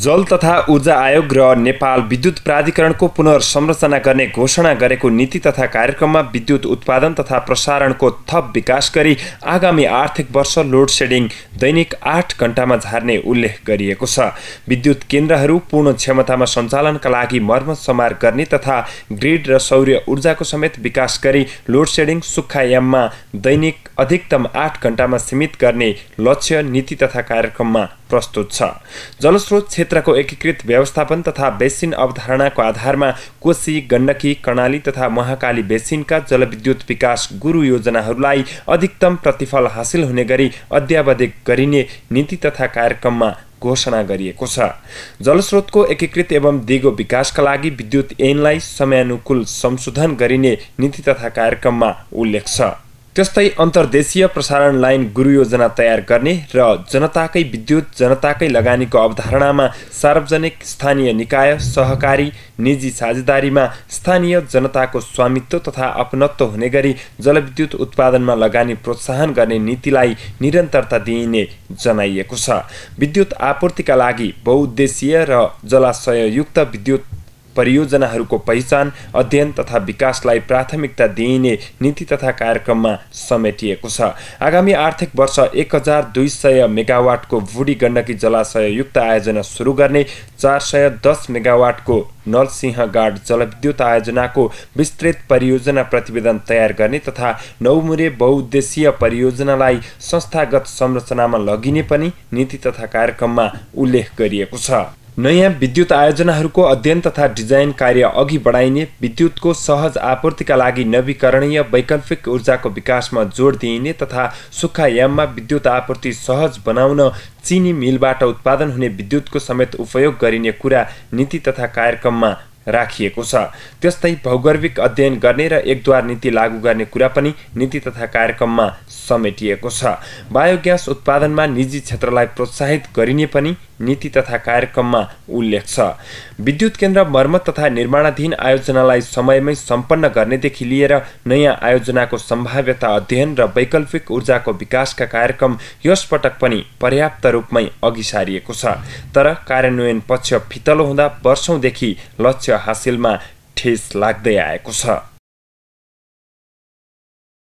जल तथा ऊर्जा आयोग र नेपाल विद्युत प्राधिकरणको पुनर्संरचना गर्ने घोषणा गरेको नीति तथा कार्यक्रममा विद्युत उत्पादन तथा प्रसारणको थप विकास गरी आगामी आर्थिक वर्ष लोड सेडिङ दैनिक आठ घण्टामा झार्ने उल्लेख गरिएको छ विद्युत केन्द्रहरू पूर्ण क्षमतामा सञ्चालनका लागि मर्मत समार गर्ने तथा ग्रिड र सौर्य ऊर्जाको समेत विकास गरी लोड सेडिङ सुक्खायाममा दैनिक अधिकतम आठ घण्टामा सीमित गर्ने लक्ष्य नीति तथा कार्यक्रममा प्रस्तुत छ जलस्रोत क्षेत्रको एकीकृत व्यवस्थापन तथा बेसिन अवधारणाको आधारमा कोशी गण्डकी कर्णाली तथा महाकाली बेसिनका जलविद्युत विकास गुरु योजनाहरूलाई अधिकतम प्रतिफल हासिल हुने गरी अध्यावधिक गरिने नीति तथा कार्यक्रममा घोषणा गरिएको छ जलस्रोतको एकीकृत एवं दिगो विकासका लागि विद्युत ऐनलाई समयानुकूल संशोधन गरिने नीति तथा कार्यक्रममा उल्लेख छ त्यस्तै अन्तर्देशीय प्रसारण लाइन गुरु योजना तयार गर्ने र जनताकै विद्युत जनताकै लगानीको अवधारणामा सार्वजनिक स्थानीय निकाय सहकारी निजी साझेदारीमा स्थानीय जनताको स्वामित्व तथा अपनत्व हुने गरी जलविद्युत उत्पादनमा लगानी प्रोत्साहन गर्ने नीतिलाई निरन्तरता दिइने जनाइएको छ विद्युत आपूर्तिका लागि बहुद्देशीय र जलाशययुक्त विद्युत परियोजनाहरूको पहिचान अध्ययन तथा विकासलाई प्राथमिकता दिइने नीति तथा कार्यक्रममा समेटिएको छ आगामी आर्थिक वर्ष एक हजार दुई सय मेगावाटको बुढी गण्डकी जलाशययुक्त आयोजना सुरु गर्ने चार सय दस मेगावाटको नलसिंहगाड जलविद्युत आयोजनाको विस्तृत परियोजना प्रतिवेदन तयार गर्ने तथा नौमुरे बहुद्देशीय परियोजनालाई संस्थागत संरचनामा लगिने पनि नीति तथा कार्यक्रममा उल्लेख गरिएको छ नयाँ विद्युत आयोजनाहरूको अध्ययन तथा डिजाइन कार्य अघि बढाइने विद्युतको सहज आपूर्तिका लागि नवीकरणीय वैकल्पिक ऊर्जाको विकासमा जोड दिइने तथा सुक्खायाममा विद्युत आपूर्ति सहज बनाउन चिनी मिलबाट उत्पादन हुने विद्युतको समेत उपयोग गरिने कुरा नीति तथा कार्यक्रममा राखिएको छ त्यस्तै भौगर्भिक अध्ययन गर्ने र एकद्वार नीति लागू गर्ने कुरा पनि नीति तथा कार्यक्रममा समेटिएको छ बायोग्यास उत्पादनमा निजी क्षेत्रलाई प्रोत्साहित गरिने पनि नीति तथा कार्यक्रममा उल्लेख छ विद्युत केन्द्र मर्मत तथा निर्माणाधीन आयोजनालाई समयमै सम्पन्न गर्नेदेखि लिएर नयाँ आयोजनाको सम्भाव्यता अध्ययन र वैकल्पिक ऊर्जाको विकासका कार्यक्रम यस पटक पनि पर्याप्त रूपमै अघि सारिएको छ तर कार्यान्वयन पक्ष फितलो हुँदा वर्षौँदेखि लक्ष्य हासिलमा ठेस लाग्दै आएको छ